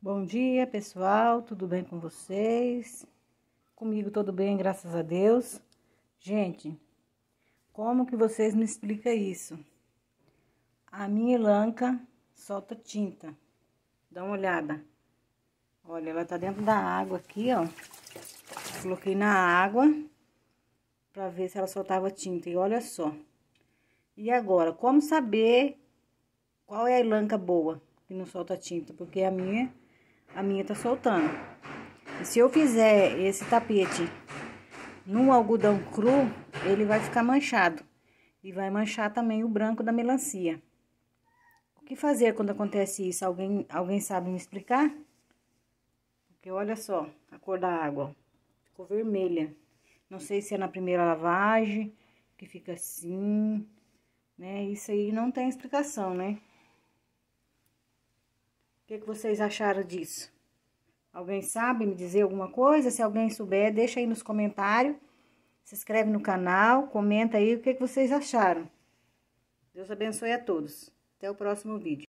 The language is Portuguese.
Bom dia, pessoal. Tudo bem com vocês? Comigo tudo bem, graças a Deus. Gente, como que vocês me explicam isso? A minha lanca solta tinta. Dá uma olhada. Olha, ela tá dentro da água aqui, ó. Coloquei na água para ver se ela soltava tinta. E olha só. E agora, como saber qual é a lanca boa que não solta tinta? Porque a minha a minha tá soltando. E se eu fizer esse tapete no algodão cru, ele vai ficar manchado. E vai manchar também o branco da melancia. O que fazer quando acontece isso? Alguém, alguém sabe me explicar? Porque olha só a cor da água. Ficou vermelha. Não sei se é na primeira lavagem, que fica assim, né? Isso aí não tem explicação, né? O que, que vocês acharam disso? Alguém sabe me dizer alguma coisa? Se alguém souber, deixa aí nos comentários. Se inscreve no canal, comenta aí o que, que vocês acharam. Deus abençoe a todos. Até o próximo vídeo.